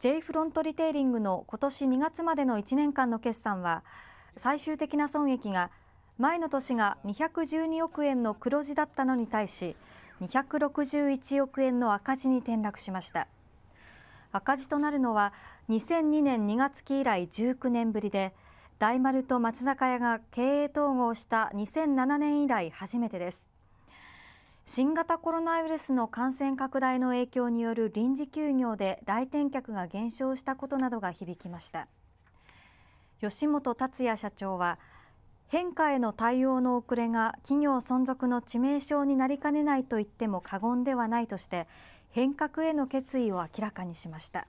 J フロントリテイリングの今年2月までの1年間の決算は最終的な損益が前の年が212億円の黒字だったのに対し261億円の赤字に転落しました赤字となるのは2002年2月期以来19年ぶりで大丸と松坂屋が経営統合した2007年以来初めてです新型コロナウイルスの感染拡大の影響による臨時休業で来店客が減少したことなどが響きました吉本達也社長は変化への対応の遅れが企業存続の致命傷になりかねないと言っても過言ではないとして変革への決意を明らかにしました